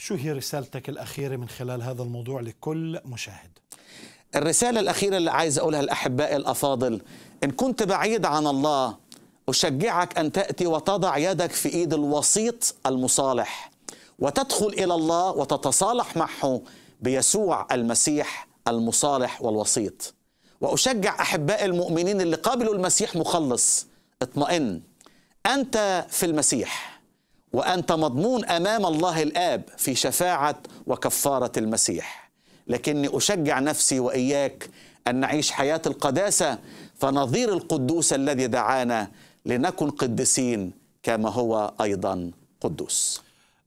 شو هي رسالتك الأخيرة من خلال هذا الموضوع لكل مشاهد؟ الرسالة الأخيرة اللي عايز أقولها لأحبائي الأفاضل إن كنت بعيد عن الله أشجعك أن تأتي وتضع يدك في إيد الوسيط المصالح وتدخل إلى الله وتتصالح معه بيسوع المسيح المصالح والوسيط وأشجع أحبائي المؤمنين اللي قابلوا المسيح مخلص اطمئن أنت في المسيح وانت مضمون امام الله الاب في شفاعه وكفاره المسيح لكني اشجع نفسي واياك ان نعيش حياه القداسه فنظير القدوس الذي دعانا لنكن قدسين كما هو ايضا قدوس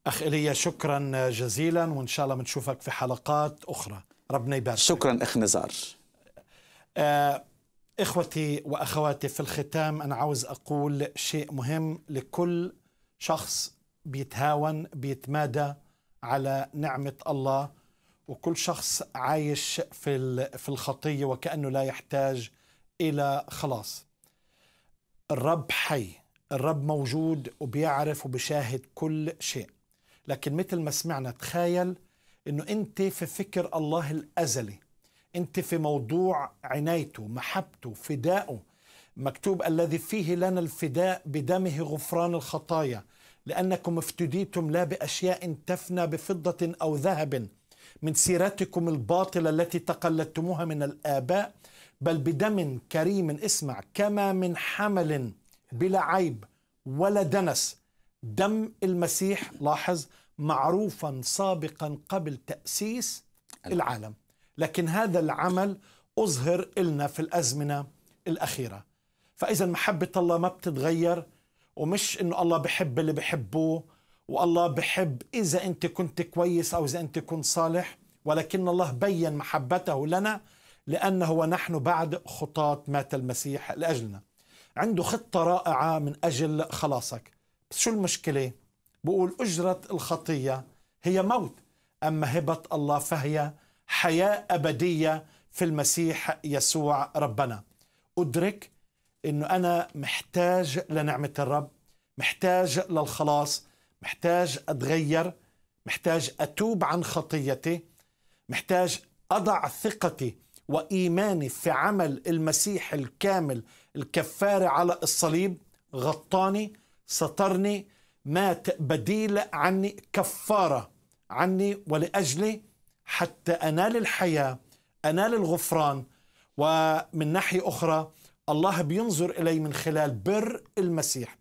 اخ ايليا شكرا جزيلا وان شاء الله بنشوفك في حلقات اخرى ربنا يبارك شكرا اخ نزار آه، اخوتي واخواتي في الختام انا عاوز اقول شيء مهم لكل شخص بيتهاون بيتمادى على نعمة الله وكل شخص عايش في في الخطية وكأنه لا يحتاج إلى خلاص الرب حي الرب موجود وبيعرف وبيشاهد كل شيء لكن مثل ما سمعنا تخيل انه انت في فكر الله الازلي انت في موضوع عنايته محبته فدائه مكتوب الذي فيه لنا الفداء بدمه غفران الخطايا لأنكم افتديتم لا بأشياء تفنى بفضة أو ذهب من سيرتكم الباطلة التي تقلدتموها من الآباء بل بدم كريم اسمع كما من حمل بلا عيب ولا دنس دم المسيح لاحظ معروفا سابقا قبل تأسيس العالم لكن هذا العمل أظهر لنا في الأزمنة الأخيرة فإذا محبة الله ما بتتغير ومش انه الله بحب اللي بحبوه والله بحب اذا انت كنت كويس او اذا انت كنت صالح ولكن الله بين محبته لنا لانه ونحن بعد خطاة مات المسيح لاجلنا عنده خطه رائعه من اجل خلاصك بس شو المشكله بقول اجره الخطيه هي موت اما هبه الله فهي حياه ابديه في المسيح يسوع ربنا ادرك انه انا محتاج لنعمه الرب محتاج للخلاص محتاج أتغير محتاج أتوب عن خطيتي محتاج أضع ثقتي وإيماني في عمل المسيح الكامل الكفارة على الصليب غطاني سطرني مات بديل عني كفارة عني ولأجلي حتى أنال الحياة أنال الغفران ومن ناحية أخرى الله بينظر إلي من خلال بر المسيح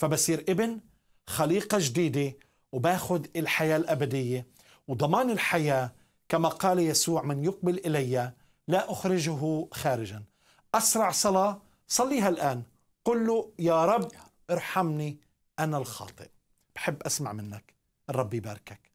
فبصير ابن خليقة جديدة وباخذ الحياة الأبدية وضمان الحياة كما قال يسوع من يقبل إلي لا أخرجه خارجا أسرع صلاة صليها الآن قل له يا رب ارحمني أنا الخاطئ بحب أسمع منك الرب يباركك